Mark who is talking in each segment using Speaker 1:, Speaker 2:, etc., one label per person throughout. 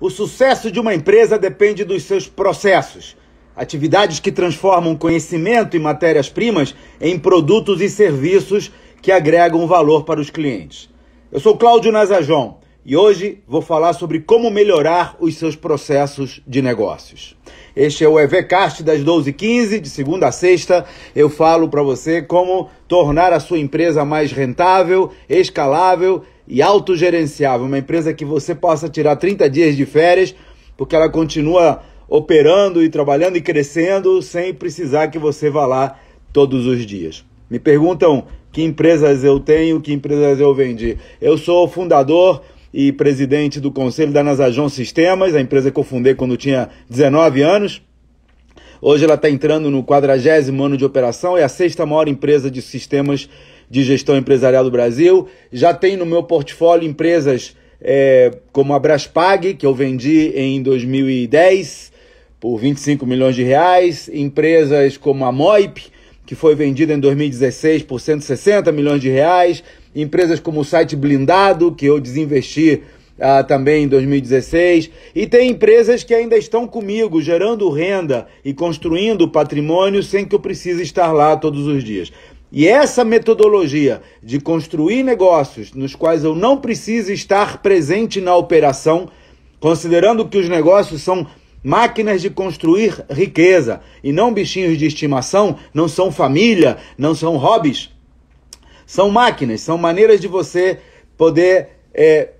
Speaker 1: O sucesso de uma empresa depende dos seus processos, atividades que transformam conhecimento e matérias-primas em produtos e serviços que agregam valor para os clientes. Eu sou Cláudio Nazajon e hoje vou falar sobre como melhorar os seus processos de negócios. Este é o EVCast das 12h15, de segunda a sexta. Eu falo para você como tornar a sua empresa mais rentável, escalável e autogerenciável, uma empresa que você possa tirar 30 dias de férias, porque ela continua operando e trabalhando e crescendo sem precisar que você vá lá todos os dias. Me perguntam que empresas eu tenho, que empresas eu vendi. Eu sou fundador e presidente do conselho da Nasajon Sistemas, a empresa que eu fundei quando tinha 19 anos. Hoje ela está entrando no quadragésimo ano de operação, é a sexta maior empresa de sistemas de Gestão Empresarial do Brasil. Já tenho no meu portfólio empresas é, como a Braspag, que eu vendi em 2010 por 25 milhões de reais, empresas como a Moip, que foi vendida em 2016 por 160 milhões de reais, empresas como o site Blindado, que eu desinvesti ah, também em 2016, e tem empresas que ainda estão comigo, gerando renda e construindo patrimônio sem que eu precise estar lá todos os dias. E essa metodologia de construir negócios nos quais eu não preciso estar presente na operação, considerando que os negócios são máquinas de construir riqueza e não bichinhos de estimação, não são família, não são hobbies. São máquinas, são maneiras de você poder é,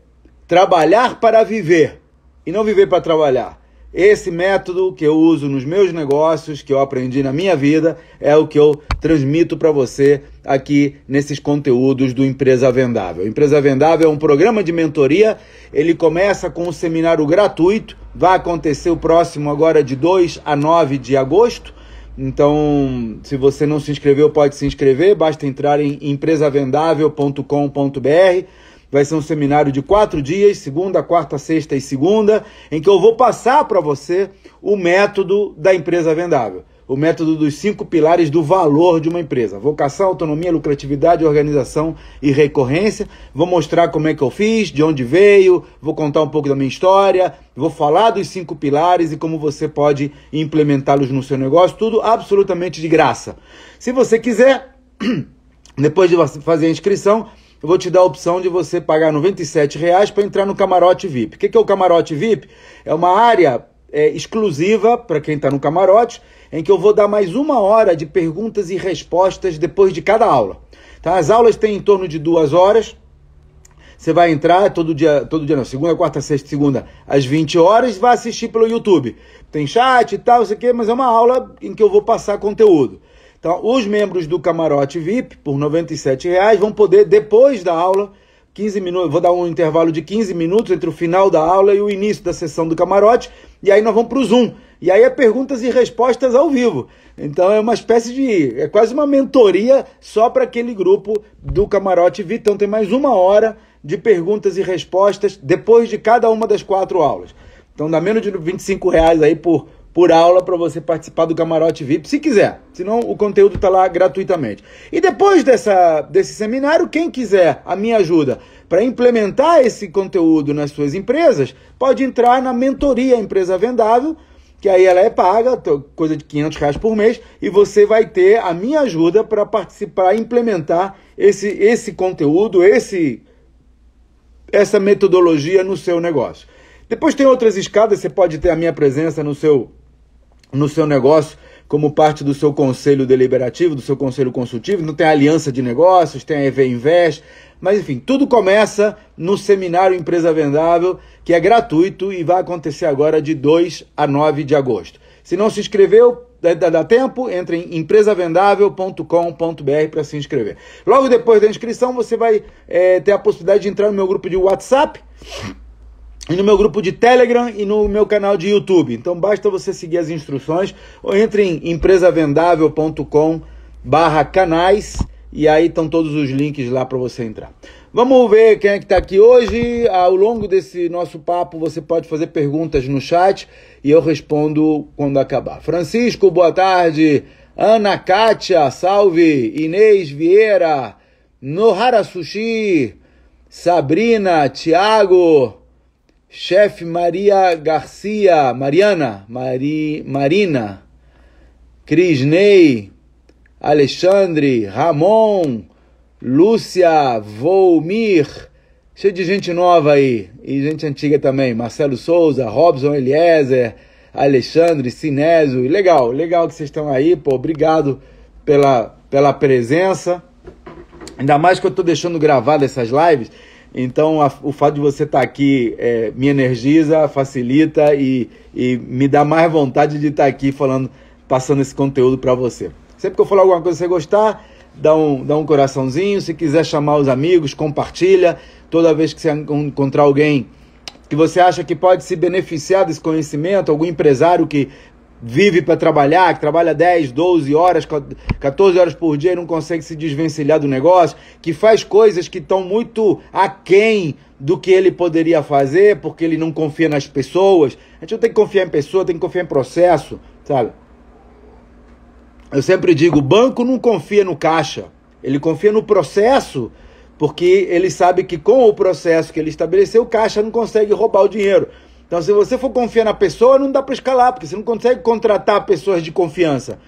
Speaker 1: trabalhar para viver e não viver para trabalhar. Esse método que eu uso nos meus negócios, que eu aprendi na minha vida, é o que eu transmito para você aqui nesses conteúdos do Empresa Vendável. Empresa Vendável é um programa de mentoria, ele começa com um seminário gratuito, vai acontecer o próximo agora de 2 a 9 de agosto. Então, se você não se inscreveu, pode se inscrever, basta entrar em empresavendável.com.br Vai ser um seminário de quatro dias, segunda, quarta, sexta e segunda, em que eu vou passar para você o método da empresa vendável. O método dos cinco pilares do valor de uma empresa: vocação, autonomia, lucratividade, organização e recorrência. Vou mostrar como é que eu fiz, de onde veio, vou contar um pouco da minha história, vou falar dos cinco pilares e como você pode implementá-los no seu negócio. Tudo absolutamente de graça. Se você quiser, depois de fazer a inscrição, eu vou te dar a opção de você pagar R$ 97,00 para entrar no camarote VIP. O que, é o camarote VIP? É uma área é, exclusiva para quem está no camarote, em que eu vou dar mais uma hora de perguntas e respostas depois de cada aula. Tá? As aulas têm em torno de duas horas. Você vai entrar todo dia, todo dia não, segunda, quarta, sexta, segunda, às 20 horas, vai assistir pelo YouTube. Tem chat e tal, isso quê? mas é uma aula em que eu vou passar conteúdo. Então, os membros do camarote VIP, por R$ 97,00, vão poder, depois da aula, 15 minutos, vou dar um intervalo de 15 minutos entre o final da aula e o início da sessão do camarote, e aí nós vamos para o Zoom. E aí é perguntas e respostas ao vivo. Então é uma espécie de. é quase uma mentoria só para aquele grupo do camarote VIP. Então tem mais uma hora de perguntas e respostas depois de cada uma das quatro aulas. Então dá menos de R$ reais aí por por aula para você participar do camarote VIP, se quiser. Senão o conteúdo está lá gratuitamente. E depois dessa, desse seminário, quem quiser a minha ajuda para implementar esse conteúdo nas suas empresas, pode entrar na mentoria Empresa Vendável, que aí ela é paga, coisa de 500 reais por mês, e você vai ter a minha ajuda para participar, implementar esse, esse conteúdo, esse essa metodologia no seu negócio. Depois tem outras escadas, você pode ter a minha presença no seu no seu negócio como parte do seu conselho deliberativo, do seu conselho consultivo. Não tem aliança de negócios, tem a EV Invest. Mas enfim, tudo começa no seminário Empresa Vendável, que é gratuito e vai acontecer agora de 2 a 9 de agosto. Se não se inscreveu, dá, dá tempo, entre em empresavendável.com.br para se inscrever. Logo depois da inscrição, você vai é, ter a possibilidade de entrar no meu grupo de WhatsApp e no meu grupo de Telegram e no meu canal de YouTube. Então basta você seguir as instruções ou entre em empresavendável.com barra canais e aí estão todos os links lá para você entrar. Vamos ver quem é que está aqui hoje. Ao longo desse nosso papo, você pode fazer perguntas no chat e eu respondo quando acabar. Francisco, boa tarde. Ana Kátia, salve. Inês Vieira, Nohara Sushi, Sabrina, Tiago, chefe Maria Garcia, Mariana, Mari, Marina, Crisney, Alexandre, Ramon, Lúcia, Volmir, cheio de gente nova aí, e gente antiga também, Marcelo Souza, Robson Eliezer, Alexandre, Sinésio, legal, legal que vocês estão aí, pô, obrigado pela, pela presença, ainda mais que eu estou deixando gravado essas lives, então, a, o fato de você estar tá aqui é, me energiza, facilita e, e me dá mais vontade de estar tá aqui falando, passando esse conteúdo para você. Sempre que eu falar alguma coisa que você gostar, dá um, dá um coraçãozinho. Se quiser chamar os amigos, compartilha. Toda vez que você encontrar alguém que você acha que pode se beneficiar desse conhecimento, algum empresário que vive para trabalhar, que trabalha 10, 12 horas, 14 horas por dia e não consegue se desvencilhar do negócio, que faz coisas que estão muito aquém do que ele poderia fazer porque ele não confia nas pessoas. A gente não tem que confiar em pessoa, tem que confiar em processo, sabe? Eu sempre digo, o banco não confia no caixa, ele confia no processo, porque ele sabe que com o processo que ele estabeleceu, o caixa não consegue roubar o dinheiro. Então, se você for confiar na pessoa, não dá para escalar, porque você não consegue contratar pessoas de confiança.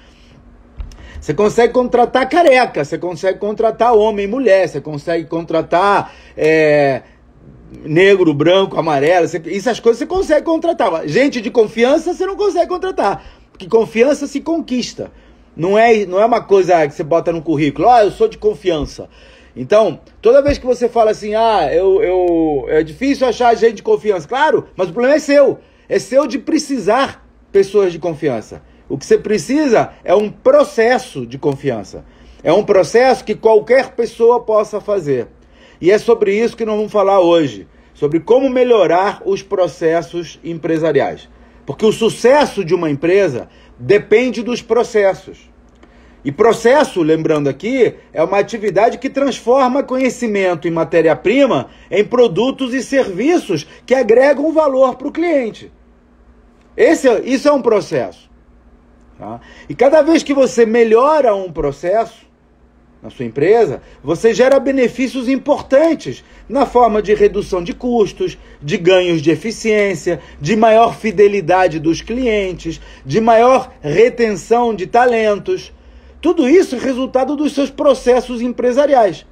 Speaker 1: Você consegue contratar careca, você consegue contratar homem e mulher, você consegue contratar é, negro, branco, amarelo, você, essas coisas você consegue contratar. Gente de confiança você não consegue contratar, porque confiança se conquista. Não é, não é uma coisa que você bota no currículo, ah, eu sou de confiança. Então, toda vez que você fala assim, ah, eu, eu, é difícil achar gente de confiança, claro, mas o problema é seu. É seu de precisar pessoas de confiança. O que você precisa é um processo de confiança. É um processo que qualquer pessoa possa fazer. E é sobre isso que nós vamos falar hoje, sobre como melhorar os processos empresariais. Porque o sucesso de uma empresa depende dos processos. E processo, lembrando aqui, é uma atividade que transforma conhecimento e matéria-prima em produtos e serviços que agregam valor para o cliente. Esse, é, isso é um processo. Tá? E cada vez que você melhora um processo na sua empresa, você gera benefícios importantes na forma de redução de custos, de ganhos de eficiência, de maior fidelidade dos clientes, de maior retenção de talentos tudo isso é resultado dos seus processos empresariais.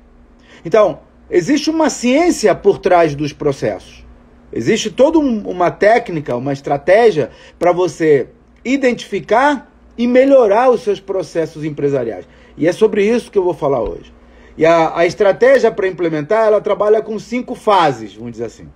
Speaker 1: Então, existe uma ciência por trás dos processos. Existe toda um, uma técnica, uma estratégia para você identificar e melhorar os seus processos empresariais. E é sobre isso que eu vou falar hoje. E a, a estratégia para implementar, ela trabalha com cinco fases, vamos dizer assim.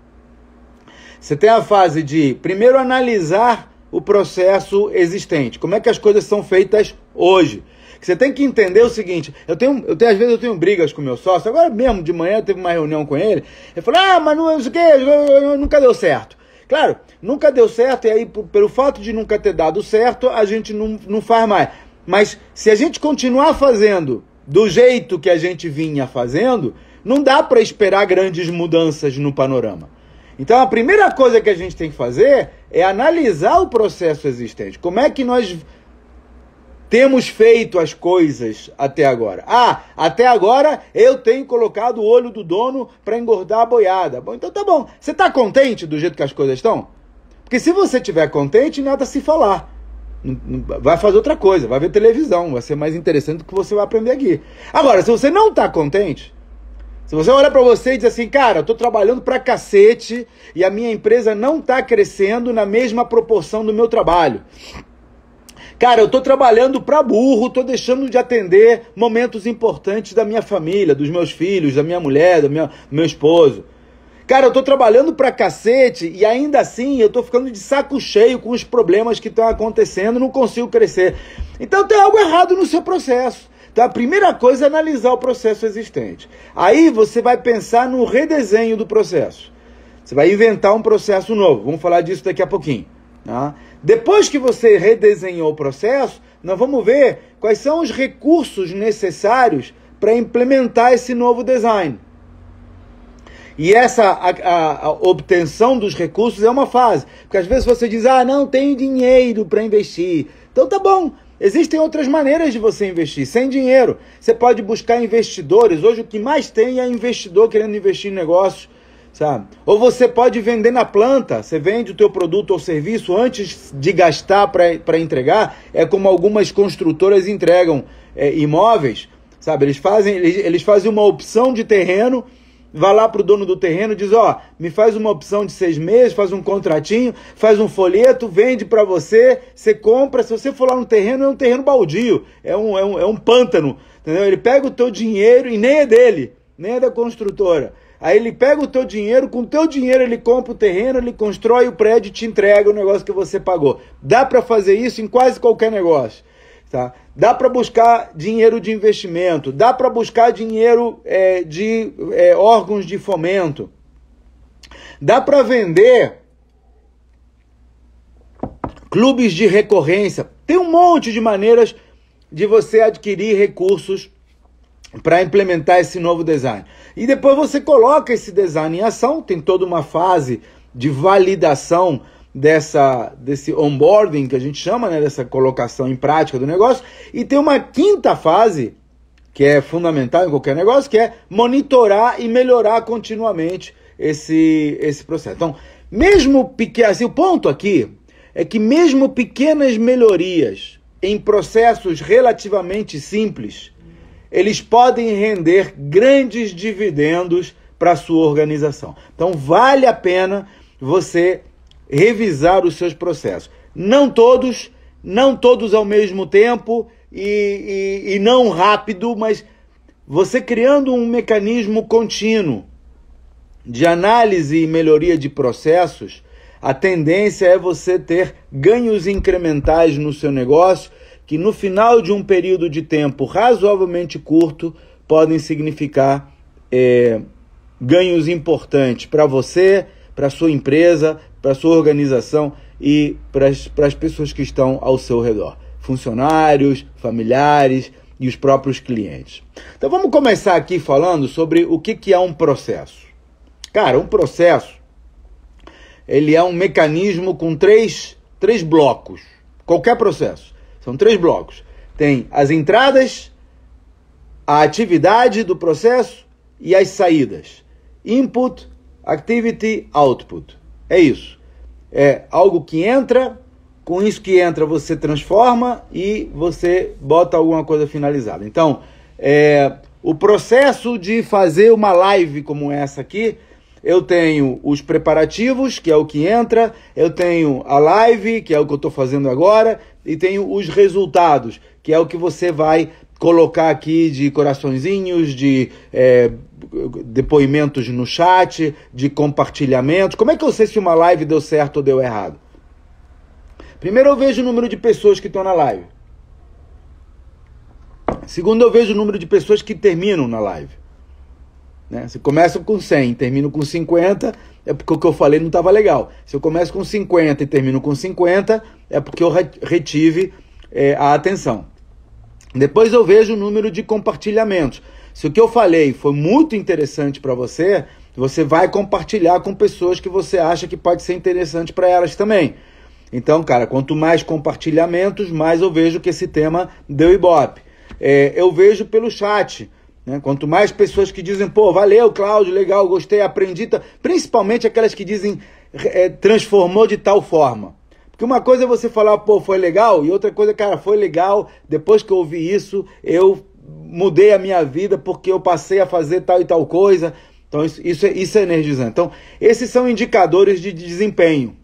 Speaker 1: Você tem a fase de, primeiro, analisar o processo existente. Como é que as coisas são feitas hoje? Você tem que entender o seguinte: eu tenho, eu tenho, às vezes eu tenho brigas com meu sócio. Agora mesmo de manhã eu teve uma reunião com ele. Ele falou: ah, mas não, não sei o que, nunca deu certo. Claro, nunca deu certo, e aí, pelo fato de nunca ter dado certo, a gente não, não faz mais. Mas se a gente continuar fazendo do jeito que a gente vinha fazendo, não dá para esperar grandes mudanças no panorama. Então a primeira coisa que a gente tem que fazer é analisar o processo existente. Como é que nós temos feito as coisas até agora? Ah, até agora eu tenho colocado o olho do dono para engordar a boiada. Bom, então tá bom. Você está contente do jeito que as coisas estão? Porque se você estiver contente, nada se falar. Vai fazer outra coisa, vai ver televisão, vai ser mais interessante do que você vai aprender aqui. Agora, se você não está contente, se você olha para você e diz assim, cara, eu estou trabalhando para cacete e a minha empresa não está crescendo na mesma proporção do meu trabalho. Cara, eu tô trabalhando pra burro, tô deixando de atender momentos importantes da minha família, dos meus filhos, da minha mulher, do meu, meu esposo. Cara, eu tô trabalhando pra cacete e ainda assim eu tô ficando de saco cheio com os problemas que estão acontecendo, não consigo crescer. Então tem algo errado no seu processo. Então a primeira coisa é analisar o processo existente. Aí você vai pensar no redesenho do processo. Você vai inventar um processo novo. Vamos falar disso daqui a pouquinho. Tá? Depois que você redesenhou o processo, nós vamos ver quais são os recursos necessários para implementar esse novo design. E essa a, a, a obtenção dos recursos é uma fase. Porque às vezes você diz, ah, não tenho dinheiro para investir. Então tá bom, Existem outras maneiras de você investir sem dinheiro. Você pode buscar investidores. Hoje o que mais tem é investidor querendo investir em negócios sabe? Ou você pode vender na planta, você vende o teu produto ou serviço antes de gastar para entregar, é como algumas construtoras entregam é, imóveis, sabe? Eles fazem, eles, eles fazem uma opção de terreno, vai lá para o dono do terreno, diz, ó, oh, me faz uma opção de seis meses, faz um contratinho, faz um folheto, vende para você, você compra, se você for lá no terreno, é um terreno baldio, é um, é um, é um pântano, entendeu? Ele pega o teu dinheiro e nem é dele, nem é da construtora, Aí ele pega o teu dinheiro, com o teu dinheiro ele compra o terreno, ele constrói o prédio e te entrega o negócio que você pagou. Dá para fazer isso em quase qualquer negócio. Tá? Dá para buscar dinheiro de investimento, dá para buscar dinheiro é, de é, órgãos de fomento, dá para vender clubes de recorrência. Tem um monte de maneiras de você adquirir recursos para implementar esse novo design. E depois você coloca esse design em ação, tem toda uma fase de validação dessa desse onboarding que a gente chama, né, dessa colocação em prática do negócio, e tem uma quinta fase que é fundamental em qualquer negócio, que é monitorar e melhorar continuamente esse esse processo. Então, mesmo pequeno, assim, o ponto aqui é que mesmo pequenas melhorias em processos relativamente simples eles podem render grandes dividendos para a sua organização. Então, vale a pena você revisar os seus processos. Não todos, não todos ao mesmo tempo e, e, e não rápido, mas você criando um mecanismo contínuo de análise e melhoria de processos, a tendência é você ter ganhos incrementais no seu negócio que no final de um período de tempo razoavelmente curto podem significar é, ganhos importantes para você, para sua empresa, para sua organização e para as pessoas que estão ao seu redor, funcionários, familiares e os próprios clientes. Então vamos começar aqui falando sobre o que, que é um processo. Cara, um processo ele é um mecanismo com três, três blocos. Qualquer processo são três blocos. Tem as entradas, a atividade do processo e as saídas. Input, activity, output. É isso. É algo que entra, com isso que entra você transforma e você bota alguma coisa finalizada. Então, é, o processo de fazer uma live como essa aqui, eu tenho os preparativos, que é o que entra, eu tenho a live, que é o que eu estou fazendo agora, e tem os resultados, que é o que você vai colocar aqui de coraçõezinhos, de é, depoimentos no chat, de compartilhamento. Como é que eu sei se uma live deu certo ou deu errado? Primeiro eu vejo o número de pessoas que estão na live. Segundo eu vejo o número de pessoas que terminam na live. Né? Se começa com 100 e termino com 50, é porque o que eu falei não estava legal. Se eu começo com 50 e termino com 50, é porque eu retive é, a atenção. Depois eu vejo o número de compartilhamentos. Se o que eu falei foi muito interessante para você, você vai compartilhar com pessoas que você acha que pode ser interessante para elas também. Então, cara, quanto mais compartilhamentos, mais eu vejo que esse tema deu ibope. É, eu vejo pelo chat. Né? Quanto mais pessoas que dizem, pô, valeu, Cláudio, legal, gostei, aprendi, principalmente aquelas que dizem é, transformou de tal forma. Porque uma coisa é você falar, pô, foi legal, e outra coisa, cara, foi legal, depois que eu ouvi isso, eu mudei a minha vida porque eu passei a fazer tal e tal coisa. Então, isso, isso, é, isso é energizante. Então, esses são indicadores de desempenho.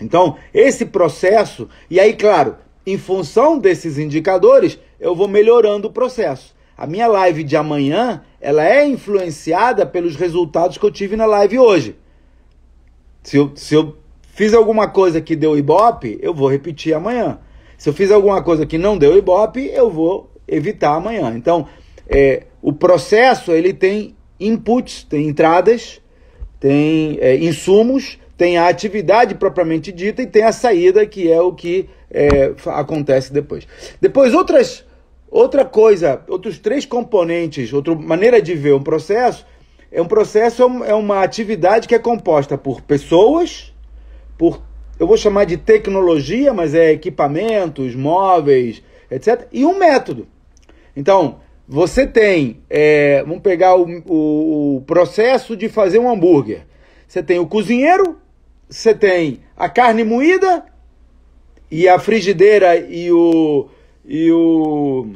Speaker 1: Então, esse processo, e aí, claro, em função desses indicadores, eu vou melhorando o processo. A minha live de amanhã, ela é influenciada pelos resultados que eu tive na live hoje. Se eu, se eu fiz alguma coisa que deu ibope, eu vou repetir amanhã. Se eu fiz alguma coisa que não deu ibope, eu vou evitar amanhã. Então, é, o processo ele tem inputs, tem entradas, tem é, insumos, tem a atividade propriamente dita e tem a saída, que é o que é, acontece depois. Depois, outras Outra coisa, outros três componentes, outra maneira de ver um processo, é um processo, é, é uma atividade que é composta por pessoas, por, eu vou chamar de tecnologia, mas é equipamentos, móveis, etc. E um método. Então, você tem, é, vamos pegar o, o, o processo de fazer um hambúrguer. Você tem o cozinheiro, você tem a carne moída e a frigideira e o e o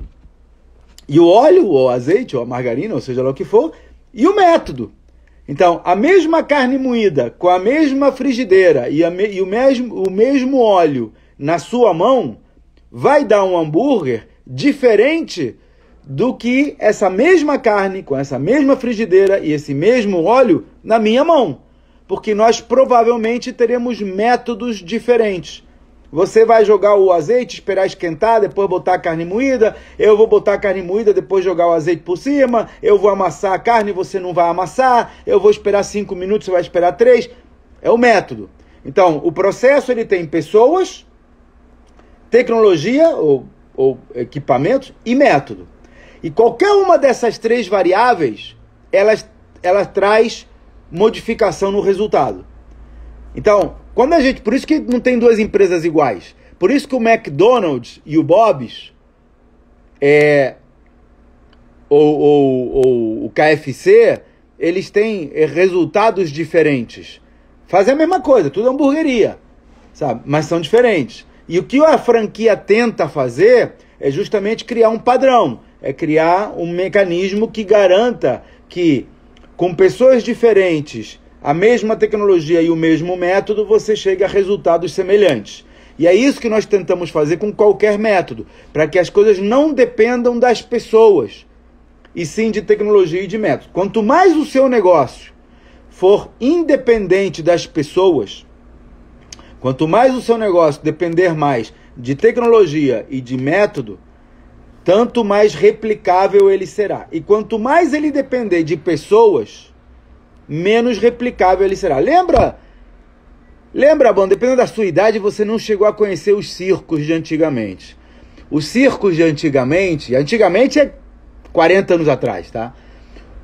Speaker 1: e o óleo, ou azeite, ou a margarina, ou seja lá o que for, e o método. Então, a mesma carne moída, com a mesma frigideira e, me, e o, mesmo, o mesmo óleo na sua mão, vai dar um hambúrguer diferente do que essa mesma carne, com essa mesma frigideira e esse mesmo óleo na minha mão. Porque nós provavelmente teremos métodos diferentes. Você vai jogar o azeite, esperar esquentar, depois botar a carne moída. Eu vou botar a carne moída, depois jogar o azeite por cima. Eu vou amassar a carne, você não vai amassar. Eu vou esperar cinco minutos, você vai esperar três. É o método. Então, o processo ele tem pessoas, tecnologia ou, ou equipamentos e método. E qualquer uma dessas três variáveis, elas, elas traz modificação no resultado. Então, quando a gente. Por isso que não tem duas empresas iguais. Por isso que o McDonald's e o Bob's. É, ou, ou, ou o KFC. Eles têm é, resultados diferentes. Fazem a mesma coisa, tudo é hamburgueria. Sabe? Mas são diferentes. E o que a franquia tenta fazer é justamente criar um padrão, é criar um mecanismo que garanta que com pessoas diferentes a mesma tecnologia e o mesmo método, você chega a resultados semelhantes. E é isso que nós tentamos fazer com qualquer método, para que as coisas não dependam das pessoas, e sim de tecnologia e de método. Quanto mais o seu negócio for independente das pessoas, quanto mais o seu negócio depender mais de tecnologia e de método, tanto mais replicável ele será. E quanto mais ele depender de pessoas, menos replicável ele será. Lembra? Lembra, bom dependendo da sua idade, você não chegou a conhecer os circos de antigamente. Os circos de antigamente, antigamente é 40 anos atrás, tá?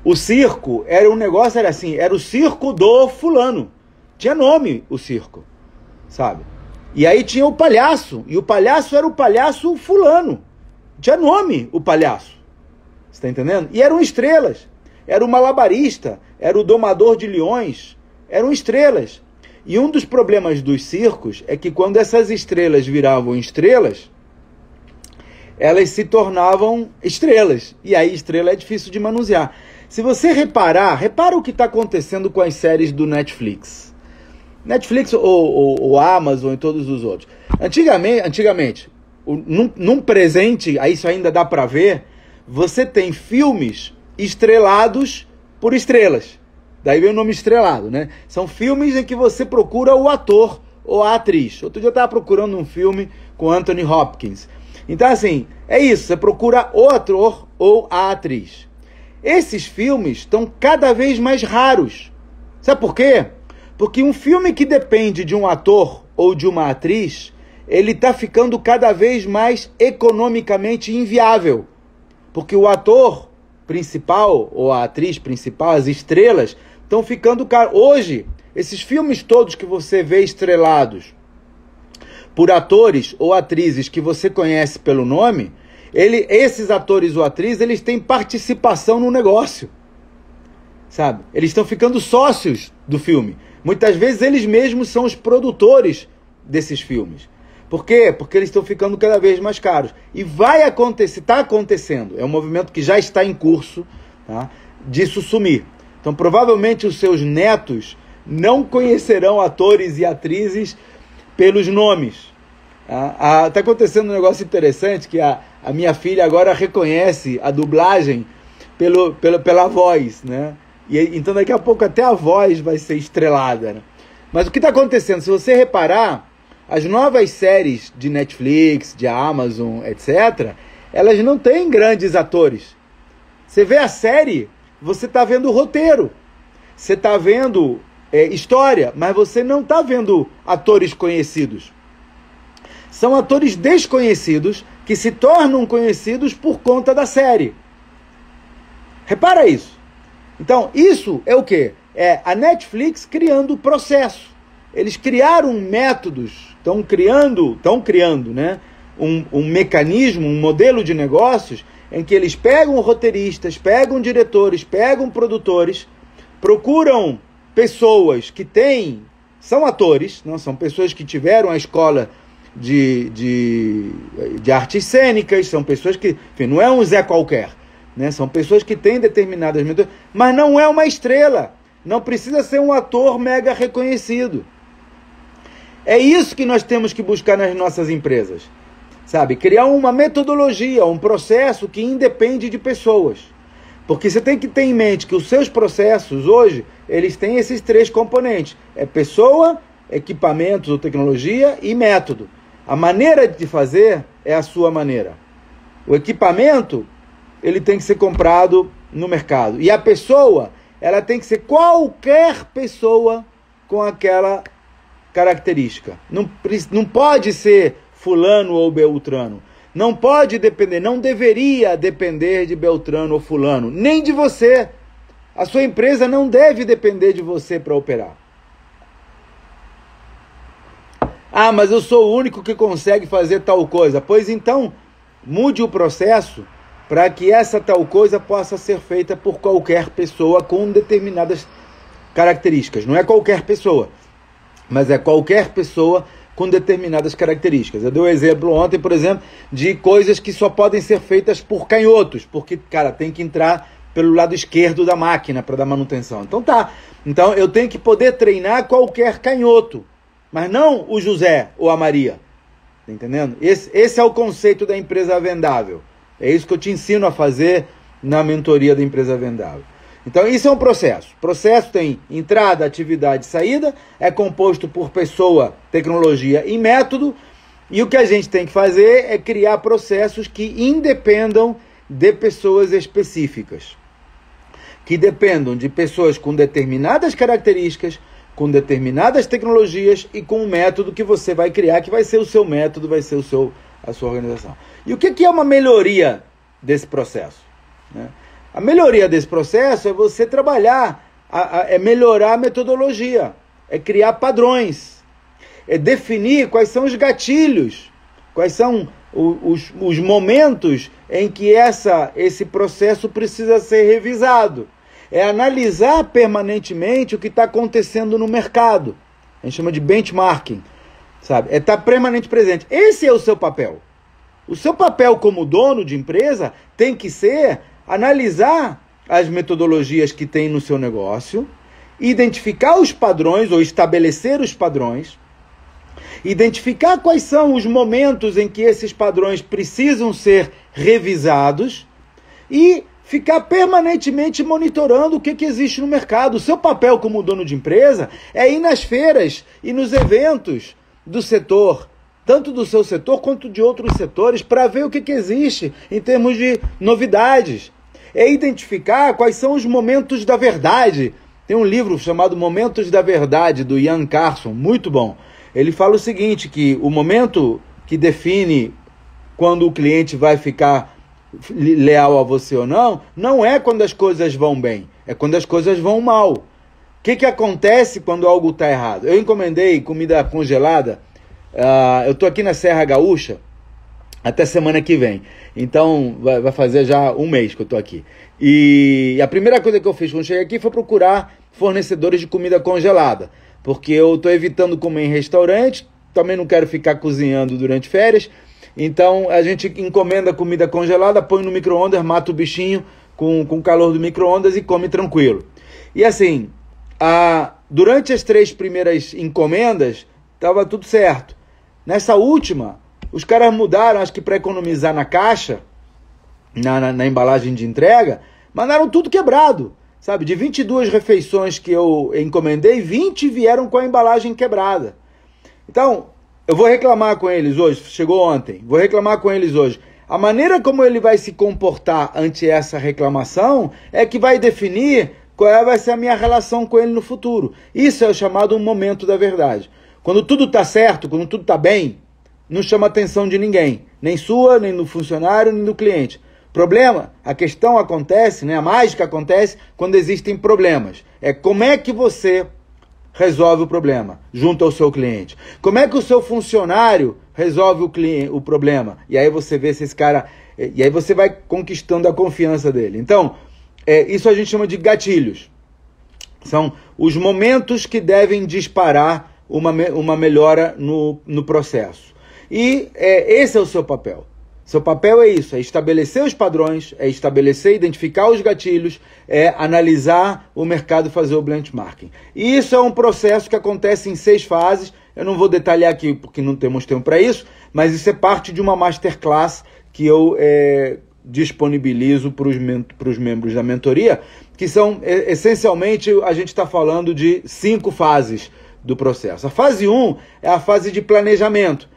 Speaker 1: O circo era um negócio, era assim, era o circo do fulano. Tinha nome o circo, sabe? E aí tinha o palhaço, e o palhaço era o palhaço fulano. Tinha nome o palhaço. Você tá entendendo? E eram estrelas era o malabarista, era o domador de leões, eram estrelas. E um dos problemas dos circos é que quando essas estrelas viravam estrelas, elas se tornavam estrelas. E aí estrela é difícil de manusear. Se você reparar, repara o que está acontecendo com as séries do Netflix. Netflix ou, ou, ou, Amazon e todos os outros. Antigamente, antigamente num, num presente, aí isso ainda dá para ver, você tem filmes estrelados por estrelas. Daí vem o nome estrelado, né? São filmes em que você procura o ator ou a atriz. Outro dia eu estava procurando um filme com Anthony Hopkins. Então, assim, é isso. Você procura o ator ou a atriz. Esses filmes estão cada vez mais raros. Sabe por quê? Porque um filme que depende de um ator ou de uma atriz, ele está ficando cada vez mais economicamente inviável. Porque o ator principal ou a atriz principal, as estrelas, estão ficando caras. Hoje, esses filmes todos que você vê estrelados por atores ou atrizes que você conhece pelo nome, ele, esses atores ou atrizes, eles têm participação no negócio. Sabe? Eles estão ficando sócios do filme. Muitas vezes eles mesmos são os produtores desses filmes. Por quê? Porque eles estão ficando cada vez mais caros. E vai acontecer, está acontecendo, é um movimento que já está em curso, tá? disso sumir. Então, provavelmente os seus netos não conhecerão atores e atrizes pelos nomes. Está ah, tá acontecendo um negócio interessante que a, a minha filha agora reconhece a dublagem pelo, pelo, pela voz, né? E, então daqui a pouco até a voz vai ser estrelada. Né? Mas o que está acontecendo? Se você reparar, as novas séries de Netflix, de Amazon, etc., elas não têm grandes atores. Você vê a série, você está vendo o roteiro, você está vendo é, história, mas você não está vendo atores conhecidos. São atores desconhecidos que se tornam conhecidos por conta da série. Repara isso. Então, isso é o que? É a Netflix criando o processo. Eles criaram métodos estão criando, estão criando, né? Um, um mecanismo, um modelo de negócios em que eles pegam roteiristas, pegam diretores, pegam produtores, procuram pessoas que têm, são atores, não são pessoas que tiveram a escola de, de, de artes cênicas, são pessoas que, enfim, não é um Zé qualquer, né? são pessoas que têm determinadas mas não é uma estrela, não precisa ser um ator mega reconhecido. É isso que nós temos que buscar nas nossas empresas. Sabe? Criar uma metodologia, um processo que independe de pessoas. Porque você tem que ter em mente que os seus processos hoje, eles têm esses três componentes: é pessoa, equipamentos ou tecnologia e método. A maneira de fazer é a sua maneira. O equipamento, ele tem que ser comprado no mercado. E a pessoa, ela tem que ser qualquer pessoa com aquela característica. Não, não pode ser fulano ou beltrano. Não pode depender, não deveria depender de beltrano ou fulano, nem de você. A sua empresa não deve depender de você para operar. Ah, mas eu sou o único que consegue fazer tal coisa. Pois então, mude o processo para que essa tal coisa possa ser feita por qualquer pessoa com determinadas características. Não é qualquer pessoa mas é qualquer pessoa com determinadas características. Eu dei o um exemplo ontem, por exemplo, de coisas que só podem ser feitas por canhotos, porque, cara, tem que entrar pelo lado esquerdo da máquina para dar manutenção. Então tá. Então eu tenho que poder treinar qualquer canhoto, mas não o José ou a Maria. Tá entendendo? Esse, esse é o conceito da empresa vendável. É isso que eu te ensino a fazer na mentoria da empresa vendável. Então, isso é um processo. Processo tem entrada, atividade, saída, é composto por pessoa, tecnologia e método. E o que a gente tem que fazer é criar processos que independam de pessoas específicas, que dependam de pessoas com determinadas características, com determinadas tecnologias e com o método que você vai criar, que vai ser o seu método, vai ser o seu, a sua organização. E o que é uma melhoria desse processo? Né? A melhoria desse processo é você trabalhar, é melhorar a metodologia, é criar padrões, é definir quais são os gatilhos, quais são os, os, os momentos em que essa, esse processo precisa ser revisado. É analisar permanentemente o que está acontecendo no mercado. A gente chama de benchmarking, sabe? É estar tá permanente presente. Esse é o seu papel. O seu papel como dono de empresa tem que ser analisar as metodologias que tem no seu negócio, identificar os padrões ou estabelecer os padrões, identificar quais são os momentos em que esses padrões precisam ser revisados e ficar permanentemente monitorando o que, que existe no mercado. O seu papel como dono de empresa é ir nas feiras e nos eventos do setor tanto do seu setor quanto de outros setores, para ver o que, que existe em termos de novidades. É identificar quais são os momentos da verdade. Tem um livro chamado Momentos da Verdade, do Ian Carson, muito bom. Ele fala o seguinte: que o momento que define quando o cliente vai ficar leal a você ou não, não é quando as coisas vão bem, é quando as coisas vão mal. O que, que acontece quando algo está errado? Eu encomendei comida congelada Uh, eu tô aqui na Serra Gaúcha até semana que vem. Então vai, vai fazer já um mês que eu tô aqui. E a primeira coisa que eu fiz quando cheguei aqui foi procurar fornecedores de comida congelada. Porque eu tô evitando comer em restaurante, também não quero ficar cozinhando durante férias. Então a gente encomenda comida congelada, põe no micro-ondas, mata o bichinho com, com o calor do micro-ondas e come tranquilo. E assim, a, durante as três primeiras encomendas, estava tudo certo. Nessa última, os caras mudaram, acho que para economizar na caixa, na, na, na, embalagem de entrega, mandaram tudo quebrado. Sabe, de 22 refeições que eu encomendei, 20 vieram com a embalagem quebrada. Então, eu vou reclamar com eles hoje, chegou ontem, vou reclamar com eles hoje. A maneira como ele vai se comportar ante essa reclamação é que vai definir qual é, vai ser a minha relação com ele no futuro. Isso é o chamado um momento da verdade. Quando tudo está certo, quando tudo está bem, não chama atenção de ninguém, nem sua, nem do funcionário, nem do cliente. Problema, a questão acontece, né? a mágica acontece quando existem problemas. É como é que você resolve o problema junto ao seu cliente? Como é que o seu funcionário resolve o, cliente, o problema? E aí você vê se esse cara. E aí você vai conquistando a confiança dele. Então, é, isso a gente chama de gatilhos. São os momentos que devem disparar uma, uma melhora no, no processo. E é, esse é o seu papel. Seu papel é isso: é estabelecer os padrões, é estabelecer, identificar os gatilhos, é analisar o mercado e fazer o benchmarking. E isso é um processo que acontece em seis fases. Eu não vou detalhar aqui porque não temos tempo para isso, mas isso é parte de uma masterclass que eu é, disponibilizo para os membros da mentoria, que são é, essencialmente a gente está falando de cinco fases do processo. A fase 1 um é a fase de planejamento,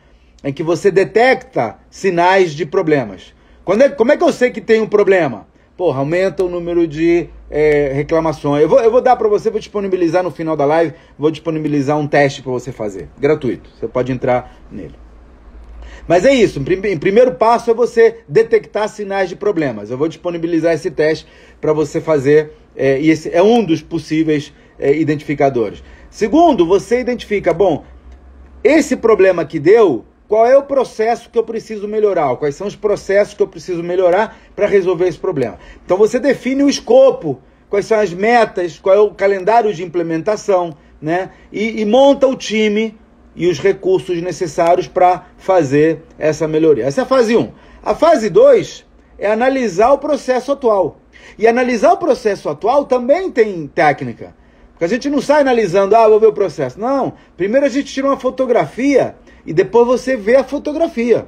Speaker 1: em que você detecta sinais de problemas. Quando é, como é que eu sei que tem um problema? Porra, aumenta o número de é, reclamações. Eu vou, eu vou dar para você, vou disponibilizar no final da live, vou disponibilizar um teste para você fazer, gratuito. Você pode entrar nele. Mas é isso, o primeiro passo é você detectar sinais de problemas. Eu vou disponibilizar esse teste para você fazer, é, e esse é um dos possíveis é, identificadores. Segundo, você identifica, bom, esse problema que deu, qual é o processo que eu preciso melhorar? Quais são os processos que eu preciso melhorar para resolver esse problema? Então você define o escopo, quais são as metas, qual é o calendário de implementação, né? E, e monta o time e os recursos necessários para fazer essa melhoria. Essa é a fase 1. Um. A fase 2 é analisar o processo atual. E analisar o processo atual também tem técnica. Porque a gente não sai analisando, ah, vou ver o processo. Não. Primeiro a gente tira uma fotografia e depois você vê a fotografia.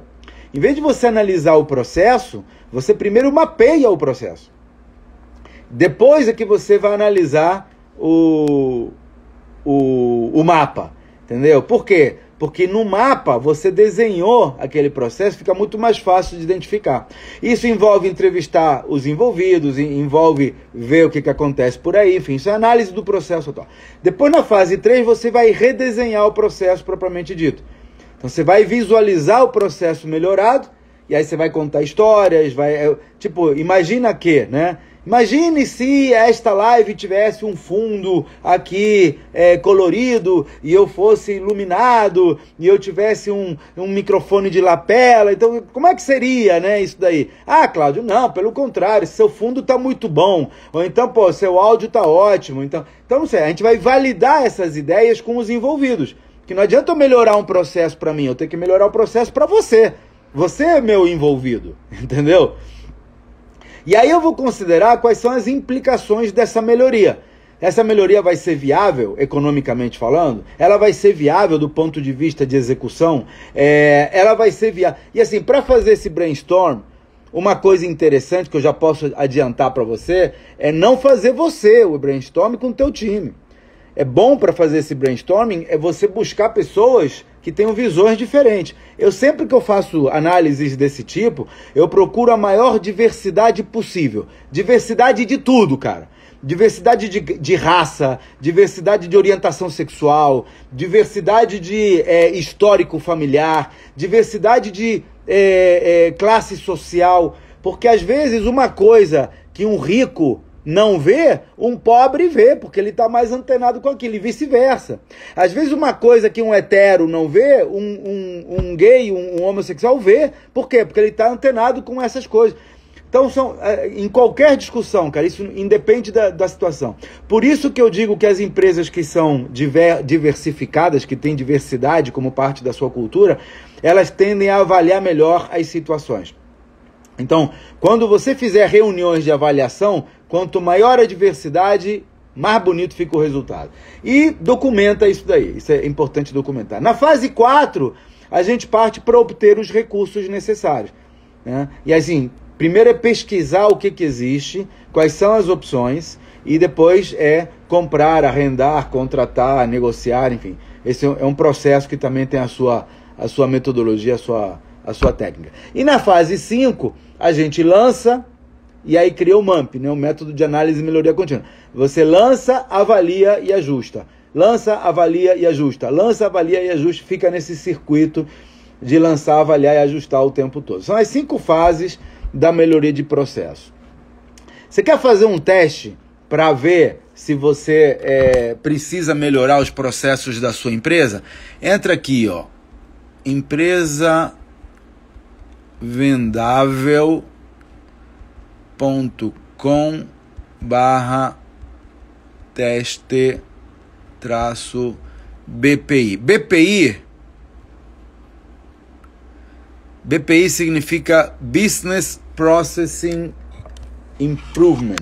Speaker 1: Em vez de você analisar o processo, você primeiro mapeia o processo. Depois é que você vai analisar o, o, o mapa. Entendeu? Por quê? Porque no mapa você desenhou aquele processo, fica muito mais fácil de identificar. Isso envolve entrevistar os envolvidos, envolve ver o que, que acontece por aí, enfim, isso é análise do processo atual. Depois, na fase 3, você vai redesenhar o processo propriamente dito. Então, você vai visualizar o processo melhorado, e aí você vai contar histórias, vai. É, tipo, imagina que, né? Imagine se esta live tivesse um fundo aqui é, colorido e eu fosse iluminado e eu tivesse um, um microfone de lapela. Então, como é que seria, né? Isso daí. Ah, Cláudio, não, pelo contrário, seu fundo tá muito bom. Ou então, pô, seu áudio tá ótimo. Então, então não sei, a gente vai validar essas ideias com os envolvidos. Que não adianta eu melhorar um processo para mim, eu tenho que melhorar o processo para você. Você é meu envolvido, entendeu? E aí eu vou considerar quais são as implicações dessa melhoria. Essa melhoria vai ser viável, economicamente falando? Ela vai ser viável do ponto de vista de execução? É, ela vai ser viável. E assim, para fazer esse brainstorm, uma coisa interessante que eu já posso adiantar para você é não fazer você o brainstorm com o teu time é bom para fazer esse brainstorming é você buscar pessoas que tenham visões diferentes. Eu sempre que eu faço análises desse tipo, eu procuro a maior diversidade possível. Diversidade de tudo, cara. Diversidade de, de raça, diversidade de orientação sexual, diversidade de é, histórico familiar, diversidade de é, é, classe social. Porque às vezes uma coisa que um rico não vê, um pobre vê, porque ele está mais antenado com aquilo, e vice-versa. Às vezes, uma coisa que um hetero não vê, um, um, um gay, um, um homossexual vê. Por quê? Porque ele está antenado com essas coisas. Então, são, é, em qualquer discussão, cara, isso independe da, da situação. Por isso que eu digo que as empresas que são diver, diversificadas, que têm diversidade como parte da sua cultura, elas tendem a avaliar melhor as situações. Então, quando você fizer reuniões de avaliação, Quanto maior a diversidade, mais bonito fica o resultado. E documenta isso daí. Isso é importante documentar. Na fase 4, a gente parte para obter os recursos necessários. Né? E assim, primeiro é pesquisar o que, que existe, quais são as opções, e depois é comprar, arrendar, contratar, negociar, enfim. Esse é um processo que também tem a sua, a sua metodologia, a sua, a sua técnica. E na fase 5, a gente lança, e aí criou o MAMP, né, o método de análise e melhoria contínua. Você lança, avalia e ajusta. Lança, avalia e ajusta. Lança, avalia e ajusta. Fica nesse circuito de lançar, avaliar e ajustar o tempo todo. São as cinco fases da melhoria de processo. Você quer fazer um teste para ver se você é, precisa melhorar os processos da sua empresa? Entra aqui, ó. Empresa vendável com barra teste traço BPI. BPI BPI significa Business Processing Improvement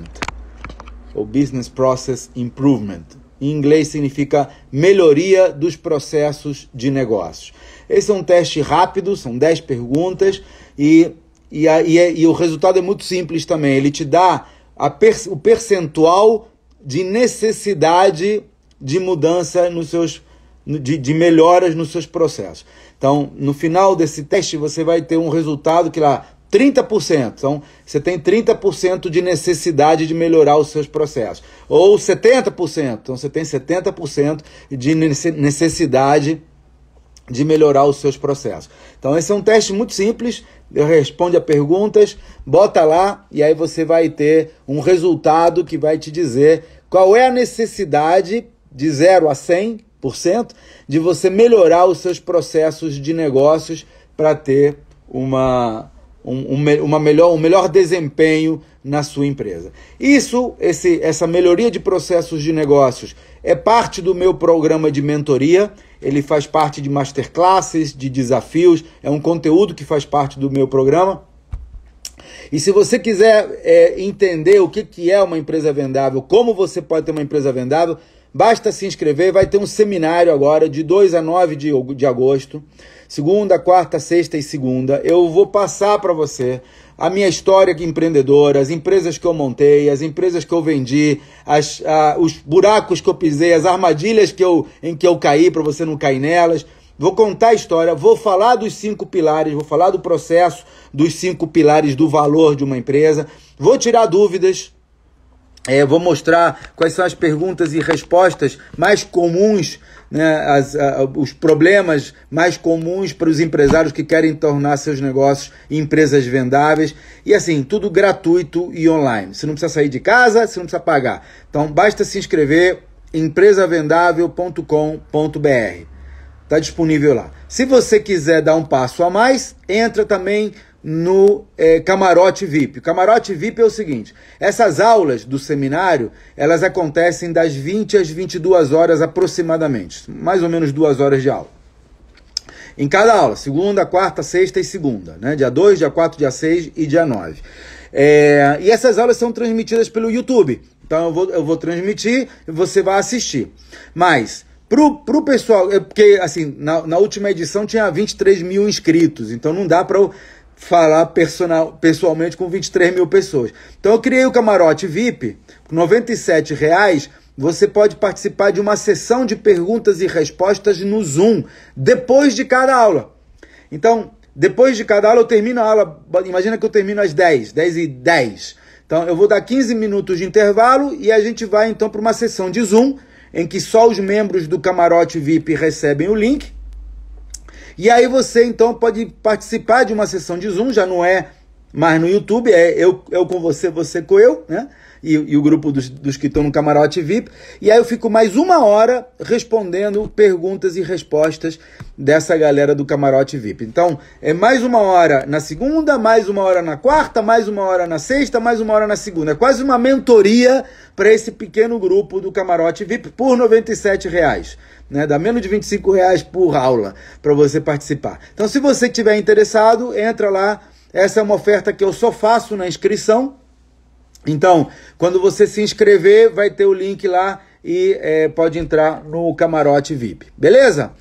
Speaker 1: ou Business Process Improvement. Em inglês significa melhoria dos processos de negócios. Esse é um teste rápido, são 10 perguntas e e, a, e, é, e o resultado é muito simples também. Ele te dá per, o percentual de necessidade de mudança nos seus de, de, melhoras nos seus processos. Então, no final desse teste, você vai ter um resultado que lá 30%. Então, você tem 30% de necessidade de melhorar os seus processos. Ou 70%. Então, você tem 70% de necessidade de melhorar os seus processos. Então esse é um teste muito simples, responde a perguntas, bota lá e aí você vai ter um resultado que vai te dizer qual é a necessidade de 0 a 100% de você melhorar os seus processos de negócios para ter uma um, uma melhor, um melhor desempenho na sua empresa. Isso, esse, essa melhoria de processos de negócios, é parte do meu programa de mentoria ele faz parte de masterclasses, de desafios, é um conteúdo que faz parte do meu programa. E se você quiser é, entender o que, que é uma empresa vendável, como você pode ter uma empresa vendável, basta se inscrever. Vai ter um seminário agora, de 2 a 9 de, de agosto, segunda, quarta, sexta e segunda. Eu vou passar para você a minha história de empreendedora, as empresas que eu montei, as empresas que eu vendi, as, a, os buracos que eu pisei, as armadilhas que eu, em que eu caí para você não cair nelas. Vou contar a história, vou falar dos cinco pilares, vou falar do processo dos cinco pilares do valor de uma empresa, vou tirar dúvidas, é, vou mostrar quais são as perguntas e respostas mais comuns né, as, a, os problemas mais comuns para os empresários que querem tornar seus negócios em empresas vendáveis. E assim, tudo gratuito e online. Você não precisa sair de casa, você não precisa pagar. Então basta se inscrever em empresavendável.com.br. Está disponível lá. Se você quiser dar um passo a mais, entra também no é, camarote VIP. O camarote VIP é o seguinte: essas aulas do seminário elas acontecem das 20 às 22 horas aproximadamente, mais ou menos duas horas de aula. Em cada aula, segunda, quarta, sexta e segunda, né? dia 2, dia 4, dia 6 e dia 9. É, eh, e essas aulas são transmitidas pelo YouTube. Então eu vou, eu vou transmitir e você vai assistir. Mas Pro, pro pessoal, é porque assim, na, na última edição tinha 23 mil inscritos, então não dá para falar personal, pessoalmente com 23 mil pessoas. Então eu criei o camarote VIP, com 97 reais, você pode participar de uma sessão de perguntas e respostas no Zoom, depois de cada aula. Então, depois de cada aula, eu termino a aula, imagina que eu termino às 10, 10 e 10. Então, eu vou dar 15 minutos de intervalo e a gente vai então para uma sessão de Zoom, em que só os membros do camarote VIP recebem o link e aí você então pode participar de uma sessão de Zoom, já não é mais no YouTube, é eu, eu com você, você com eu, né? e, e o grupo dos, dos que estão no camarote VIP. E aí eu fico mais uma hora respondendo perguntas e respostas dessa galera do camarote VIP. Então, é mais uma hora na segunda, mais uma hora na quarta, mais uma hora na sexta, mais uma hora na segunda. É quase uma mentoria para esse pequeno grupo do camarote VIP por R$ 97. Reais. Né, dá menos de 25 reais por aula para você participar. Então, se você tiver interessado, entra lá. Essa é uma oferta que eu só faço na inscrição. Então, quando você se inscrever, vai ter o link lá e é, pode entrar no camarote VIP. Beleza?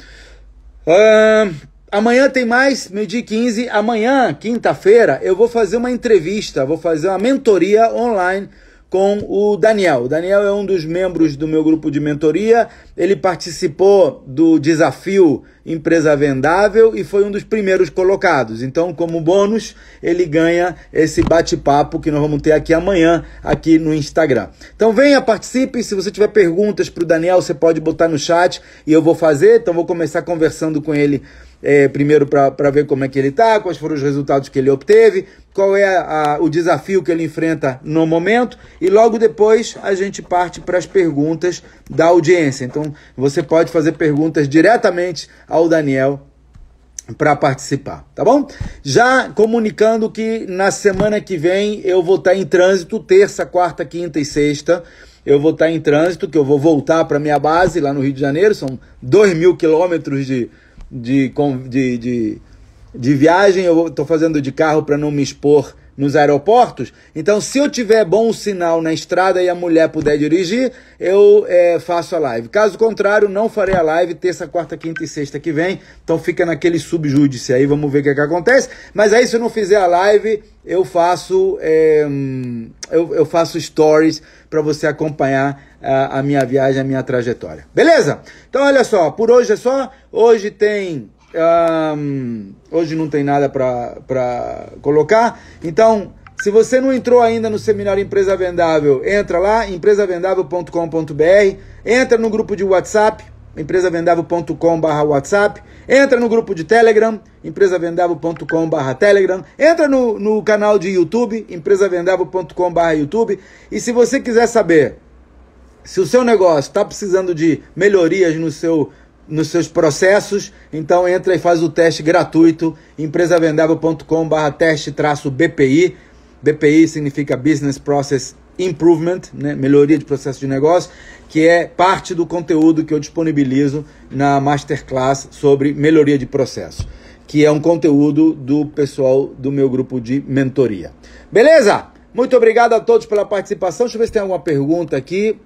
Speaker 1: Uh, amanhã tem mais, meio-dia 15. Amanhã, quinta-feira, eu vou fazer uma entrevista, vou fazer uma mentoria online com o Daniel. O Daniel é um dos membros do meu grupo de mentoria. Ele participou do desafio Empresa Vendável e foi um dos primeiros colocados. Então, como bônus, ele ganha esse bate-papo que nós vamos ter aqui amanhã, aqui no Instagram. Então, venha, participe. Se você tiver perguntas para o Daniel, você pode botar no chat e eu vou fazer. Então, vou começar conversando com ele é, primeiro para ver como é que ele está, quais foram os resultados que ele obteve, qual é a, o desafio que ele enfrenta no momento e logo depois a gente parte para as perguntas da audiência. Então você pode fazer perguntas diretamente ao Daniel para participar, tá bom? Já comunicando que na semana que vem eu vou estar tá em trânsito, terça, quarta, quinta e sexta. Eu vou estar tá em trânsito, que eu vou voltar para minha base lá no Rio de Janeiro. São dois mil quilômetros de de, de, de, de viagem, eu estou fazendo de carro para não me expor nos aeroportos. Então, se eu tiver bom sinal na estrada e a mulher puder dirigir, eu é, faço a live. Caso contrário, não farei a live terça, quarta, quinta e sexta que vem. Então, fica naquele subjúdice aí, vamos ver o que, é que acontece. Mas aí, se eu não fizer a live, eu faço, é, hum, eu, eu, faço stories para você acompanhar a, a minha viagem, a minha trajetória. Beleza? Então, olha só, por hoje é só. Hoje tem um, hoje não tem nada para colocar. Então, se você não entrou ainda no seminário Empresa Vendável, entra lá, empresavendável.com.br, entra no grupo de WhatsApp, empresavendável.com.br WhatsApp, entra no grupo de Telegram, empresavendável.com.br Telegram, entra no, no canal de YouTube, empresavendável.com.br YouTube, e se você quiser saber se o seu negócio está precisando de melhorias no seu nos seus processos, então entra e faz o teste gratuito empresavendável.com.br barra teste-bpi. BPI significa Business Process Improvement, né? melhoria de processo de negócio, que é parte do conteúdo que eu disponibilizo na masterclass sobre melhoria de processo, que é um conteúdo do pessoal do meu grupo de mentoria. Beleza? Muito obrigado a todos pela participação. Deixa eu ver se tem alguma pergunta aqui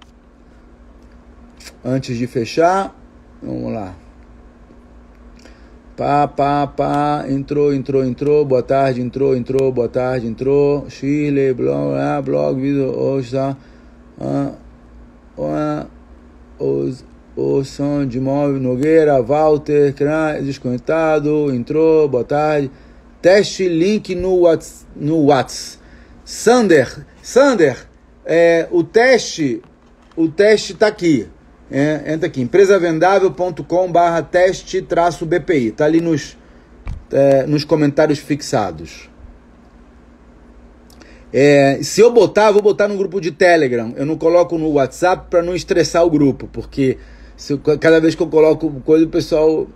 Speaker 1: antes de fechar. Vamos lá. Pá, pá, pá, entrou, entrou, entrou, boa tarde, entrou, entrou, boa tarde, entrou. Chile, blog, blog, vídeo, hoje tá. Ah, ah, os, o som de móvel, Nogueira, Walter, desconectado, entrou, boa tarde. Teste link no Whats, no Whats. Sander, Sander, é, o teste, o teste tá aqui. É, entra aqui, empresavendável.com.br barra teste-bpi. Tá ali nos, é, nos comentários fixados. É, se eu botar, vou botar no grupo de Telegram. Eu não coloco no WhatsApp para não estressar o grupo, porque se, cada vez que eu coloco coisa, o pessoal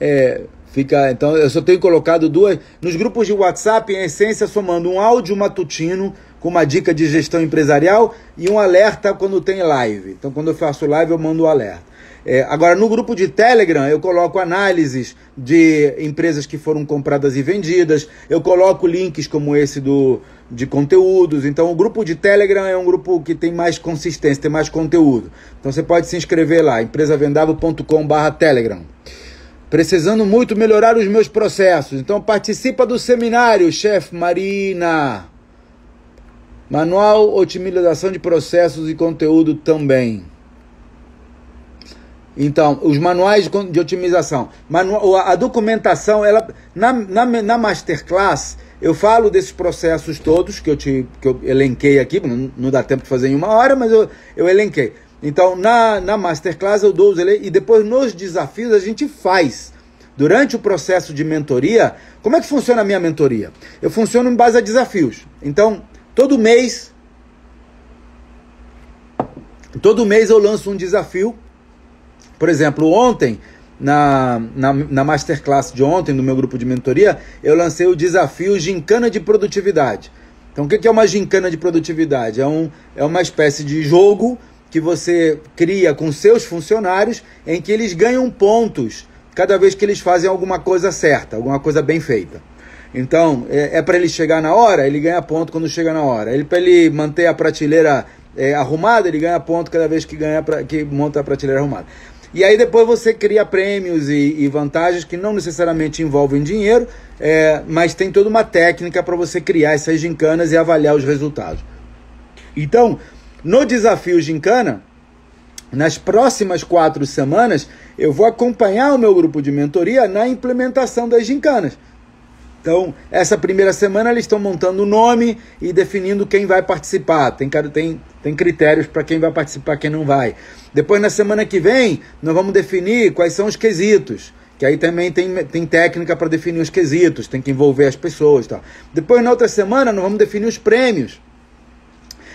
Speaker 1: é, fica. Então, eu só tenho colocado duas. Nos grupos de WhatsApp, em essência, somando um áudio matutino com uma dica de gestão empresarial e um alerta quando tem live. Então, quando eu faço live, eu mando o um alerta. É, agora, no grupo de Telegram, eu coloco análises de empresas que foram compradas e vendidas, eu coloco links como esse do, de conteúdos. Então, o grupo de Telegram é um grupo que tem mais consistência, tem mais conteúdo. Então, você pode se inscrever lá, empresavendável.com/telegram. Precisando muito melhorar os meus processos. Então, participa do seminário, chefe Marina. Manual otimização de processos e conteúdo também. Então, os manuais de otimização. Manual, a documentação, ela na, na, na masterclass, eu falo desses processos todos que eu, te, que eu elenquei aqui. Não, não dá tempo de fazer em uma hora, mas eu, eu elenquei. Então, na, na masterclass, eu dou os e depois nos desafios a gente faz. Durante o processo de mentoria, como é que funciona a minha mentoria? Eu funciono em base a desafios. Então, Todo mês, todo mês eu lanço um desafio. Por exemplo, ontem, na, na, na masterclass de ontem, do meu grupo de mentoria, eu lancei o desafio Gincana de Produtividade. Então, o que é uma gincana de produtividade? É, um, é uma espécie de jogo que você cria com seus funcionários em que eles ganham pontos cada vez que eles fazem alguma coisa certa, alguma coisa bem feita. Então, é, é para ele chegar na hora, ele ganha ponto quando chega na hora. Ele para ele manter a prateleira é, arrumada, ele ganha ponto cada vez que ganha pra, que monta a prateleira arrumada. E aí depois você cria prêmios e, e vantagens que não necessariamente envolvem dinheiro, é, mas tem toda uma técnica para você criar essas gincanas e avaliar os resultados. Então, no desafio gincana, nas próximas quatro semanas, eu vou acompanhar o meu grupo de mentoria na implementação das gincanas. Então, essa primeira semana eles estão montando o nome e definindo quem vai participar. Tem, tem, tem critérios para quem vai participar, quem não vai. Depois, na semana que vem, nós vamos definir quais são os quesitos. Que aí também tem, tem técnica para definir os quesitos, tem que envolver as pessoas. Tá? Depois, na outra semana, nós vamos definir os prêmios.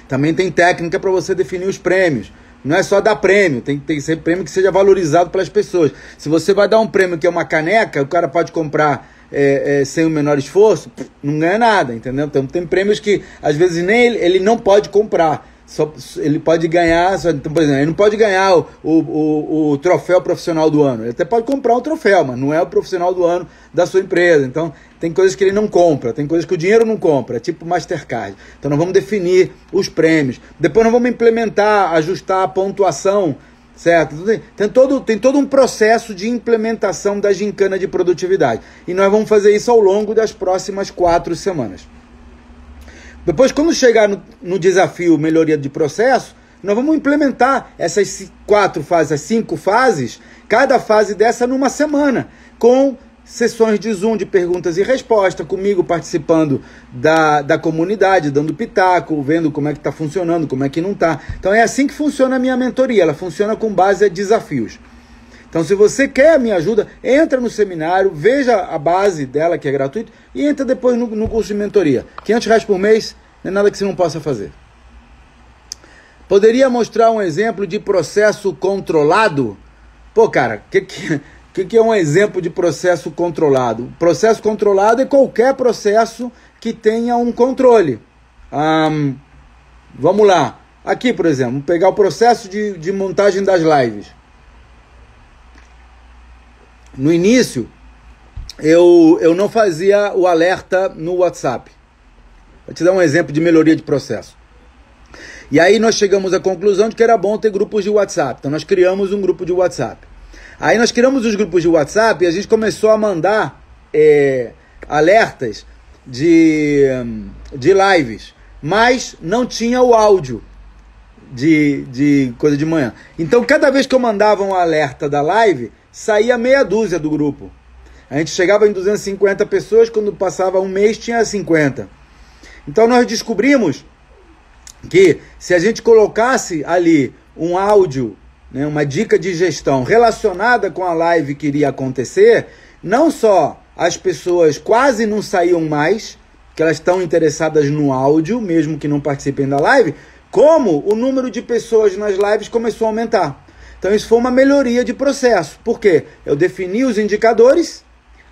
Speaker 1: Também tem técnica para você definir os prêmios. Não é só dar prêmio, tem, tem que ser prêmio que seja valorizado pelas pessoas. Se você vai dar um prêmio que é uma caneca, o cara pode comprar é, é, sem o menor esforço, não ganha nada, entendeu? Então tem prêmios que às vezes nem ele, ele não pode comprar. Só, ele pode ganhar, só, então, por exemplo, ele não pode ganhar o, o, o, o, troféu profissional do ano. Ele até pode comprar um troféu, mas não é o profissional do ano da sua empresa. Então, tem coisas que ele não compra, tem coisas que o dinheiro não compra, é tipo Mastercard. Então, nós vamos definir os prêmios. Depois, nós vamos implementar, ajustar a pontuação Certo? Tem todo, tem todo um processo de implementação da gincana de produtividade. E nós vamos fazer isso ao longo das próximas quatro semanas. Depois, quando chegar no, no desafio melhoria de processo, nós vamos implementar essas quatro fases, as cinco fases, cada fase dessa numa semana, com sessões de Zoom de perguntas e respostas, comigo participando da, da comunidade, dando pitaco, vendo como é que está funcionando, como é que não está. Então é assim que funciona a minha mentoria, ela funciona com base a desafios. Então se você quer a minha ajuda, entra no seminário, veja a base dela, que é gratuito, e entra depois no, no curso de mentoria. 500 reais por mês, não é nada que você não possa fazer. Poderia mostrar um exemplo de processo controlado? Pô, cara, que, que, o que, é um exemplo de processo controlado? Processo controlado é qualquer processo que tenha um controle. Um, vamos lá. Aqui, por exemplo, vamos pegar o processo de, de montagem das lives. No início, eu, eu não fazia o alerta no WhatsApp. Vou te dar um exemplo de melhoria de processo. E aí nós chegamos à conclusão de que era bom ter grupos de WhatsApp. Então nós criamos um grupo de WhatsApp. Aí nós criamos os grupos de WhatsApp e a gente começou a mandar é, alertas de, de lives, mas não tinha o áudio de, de coisa de manhã. Então, cada vez que eu mandava um alerta da live, saía meia dúzia do grupo. A gente chegava em 250 pessoas, quando passava um mês tinha 50. Então, nós descobrimos que se a gente colocasse ali um áudio né, uma dica de gestão relacionada com a live que iria acontecer, não só as pessoas quase não saíam mais, que elas estão interessadas no áudio, mesmo que não participem da live, como o número de pessoas nas lives começou a aumentar. Então isso foi uma melhoria de processo. Por quê? Eu defini os indicadores,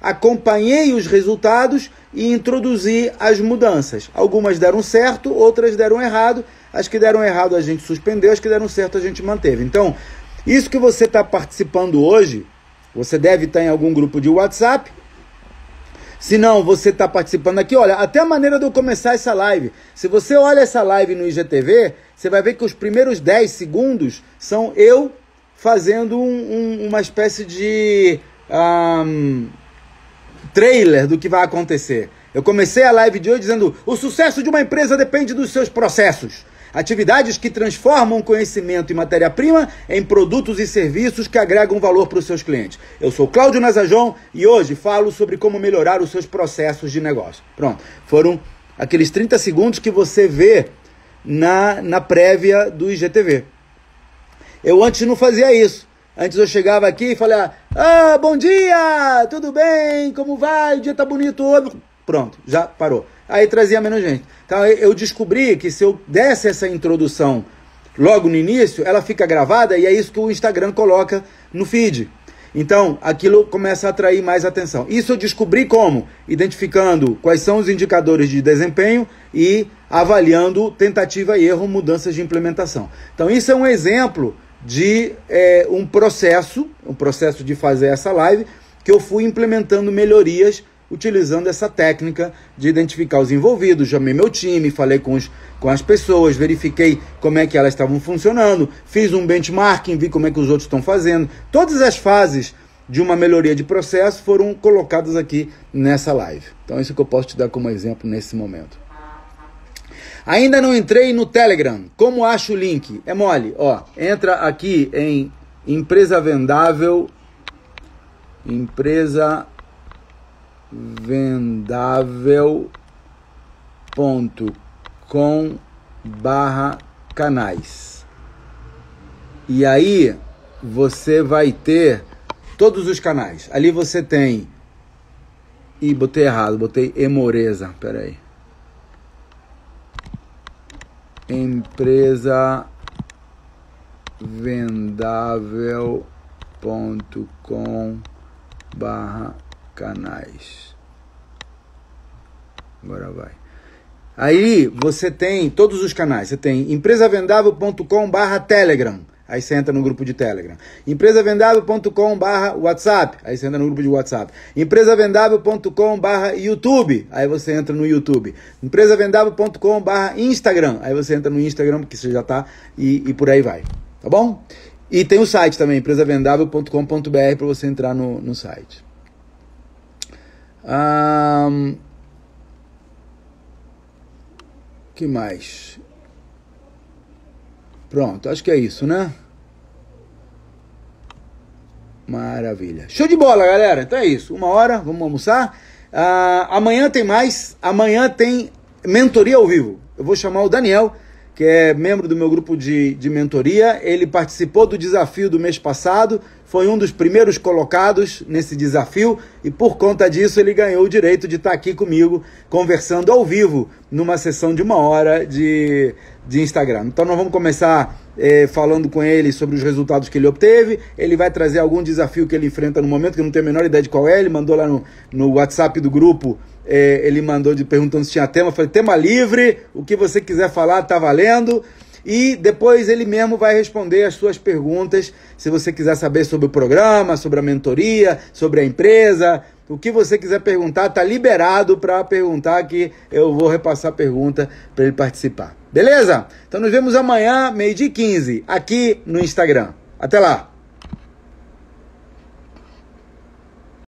Speaker 1: acompanhei os resultados e introduzi as mudanças. Algumas deram certo, outras deram errado. As que deram errado a gente suspendeu, as que deram certo a gente manteve. Então, isso que você está participando hoje, você deve estar tá em algum grupo de WhatsApp. Se não, você está participando aqui, olha, até a maneira de eu começar essa live. Se você olha essa live no IGTV, você vai ver que os primeiros 10 segundos são eu fazendo um, um, uma espécie de. Um, trailer do que vai acontecer. Eu comecei a live de hoje dizendo: o sucesso de uma empresa depende dos seus processos. Atividades que transformam conhecimento e matéria-prima em produtos e serviços que agregam valor para os seus clientes. Eu sou Cláudio Nazajon e hoje falo sobre como melhorar os seus processos de negócio. Pronto, foram aqueles 30 segundos que você vê na, na prévia do IGTV. Eu antes não fazia isso. Antes eu chegava aqui e falava, ah, bom dia! Tudo bem? Como vai? O dia tá bonito hoje. Pronto, já parou. Aí trazia menos gente. Então eu descobri que se eu desse essa introdução logo no início, ela fica gravada e é isso que o Instagram coloca no feed. Então, aquilo começa a atrair mais atenção. Isso eu descobri como? Identificando quais são os indicadores de desempenho e avaliando tentativa e erro, mudanças de implementação. Então, isso é um exemplo de é, um processo, um processo de fazer essa live, que eu fui implementando melhorias utilizando essa técnica de identificar os envolvidos, chamei meu time, falei com, os, com as pessoas, verifiquei como é que elas estavam funcionando, fiz um benchmarking, vi como é que os outros estão fazendo. Todas as fases de uma melhoria de processo foram colocadas aqui nessa live. Então, isso que eu posso te dar como exemplo nesse momento. Ainda não entrei no Telegram. Como acho o link? É mole, ó. Entra aqui em empresa vendável empresa vendável.com barra canais. E aí você vai ter todos os canais. Ali você tem. e botei errado, botei Emoreza. Peraí empresa vendável.com barra canais. Agora vai. Aí você tem todos os canais. Você tem empresavendável.com barra telegram aí você entra no grupo de Telegram. Empresavendável.com barra WhatsApp, aí você entra no grupo de WhatsApp. Empresavendável.com barra YouTube, aí você entra no YouTube. Empresavendável.com barra Instagram, aí você entra no Instagram, porque você já tá, e, e por aí vai. Tá bom? E tem o site também, empresavendável.com.br, para você entrar no, no site. Um, que mais? Pronto, acho que é isso, né? Maravilha. Show de bola, galera. Então é isso. Uma hora, vamos almoçar. Uh, amanhã tem mais. Amanhã tem mentoria ao vivo. Eu vou chamar o Daniel, que é membro do meu grupo de, de mentoria. Ele participou do desafio do mês passado, foi um dos primeiros colocados nesse desafio e por conta disso ele ganhou o direito de estar aqui comigo conversando ao vivo numa sessão de uma hora de, de Instagram. Então nós vamos começar é, falando com ele sobre os resultados que ele obteve. Ele vai trazer algum desafio que ele enfrenta no momento, que eu não tenho a menor ideia de qual é. Ele mandou lá no, no WhatsApp do grupo, é, ele mandou de, perguntando se tinha tema. Eu falei, tema livre, o que você quiser falar, tá valendo e depois ele mesmo vai responder as suas perguntas. Se você quiser saber sobre o programa, sobre a mentoria, sobre a empresa, o que você quiser perguntar, tá liberado para perguntar que eu vou repassar a pergunta para ele participar. Beleza? Então nos vemos amanhã, meio-dia e 15, aqui no Instagram. Até lá!